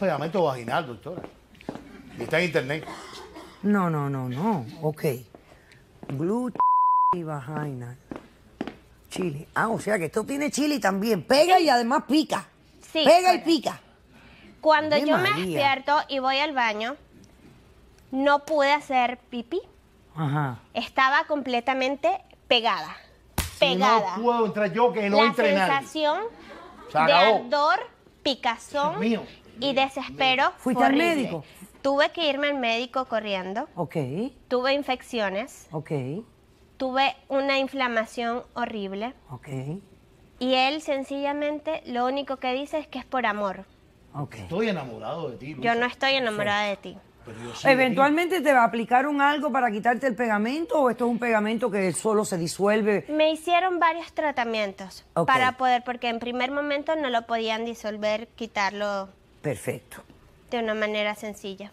pegamento vaginal, doctora. está en internet. No, no, no, no. Ok. Glue y vagina. Chile. Ah, o sea que esto tiene chile también. Pega y además pica. Sí. Pega y pica. Cuando yo me despierto y voy al baño, no pude hacer pipí. Estaba completamente pegada. Pegada. yo que no La sensación de ardor mi mío, y desespero. ¿Fuiste al médico? Tuve que irme al médico corriendo. Tuve infecciones. Tuve una inflamación horrible. Ok. Y él sencillamente lo único que dice es que es por amor. Estoy enamorado de ti. Yo no estoy enamorada de ti. ¿Eventualmente te aplicaron algo para quitarte el pegamento o esto es un pegamento que solo se disuelve? Me hicieron varios tratamientos para poder, porque en primer momento no lo podían disolver, quitarlo. Perfecto. De una manera sencilla.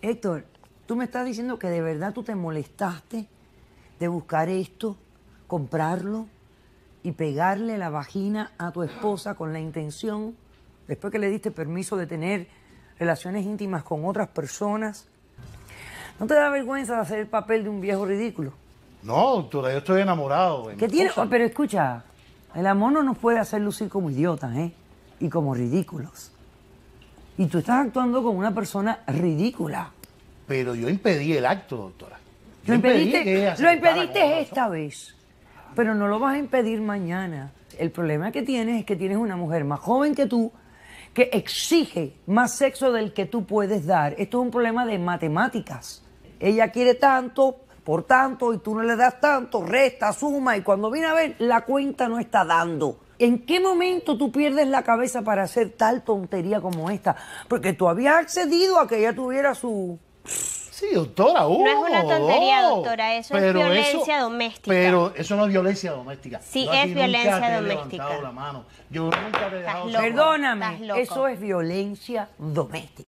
Héctor, tú me estás diciendo que de verdad tú te molestaste de buscar esto, comprarlo y pegarle la vagina a tu esposa con la intención, después que le diste permiso de tener relaciones íntimas con otras personas. ¿No te da vergüenza hacer el papel de un viejo ridículo? No, doctora, yo estoy enamorado. ¿Qué pero escucha, el amor no nos puede hacer lucir como idiotas, ¿eh? Y como ridículos. Y tú estás actuando como una persona ridícula. Pero yo impedí el acto, doctora. lo impediste, lo impediste esta vez, pero no lo vas a impedir mañana. El problema que tienes es que tienes una mujer más joven que tú, que exige más sexo del que tú puedes dar. Esto es un problema de matemáticas. Ella quiere tanto, por tanto, y tú no le das tanto, resta, suma, y cuando viene a ver, la cuenta no está dando. ¿En qué momento tú pierdes la cabeza para hacer tal tontería como esta? Porque tú habías accedido a que ella tuviera su Sí, doctora, No es una oh, tontería, oh. doctora, eso es violencia doméstica. Pero eso no es violencia doméstica. Sí, es violencia doméstica. la mano. Yo nunca he dejado Perdóname, eso es violencia doméstica.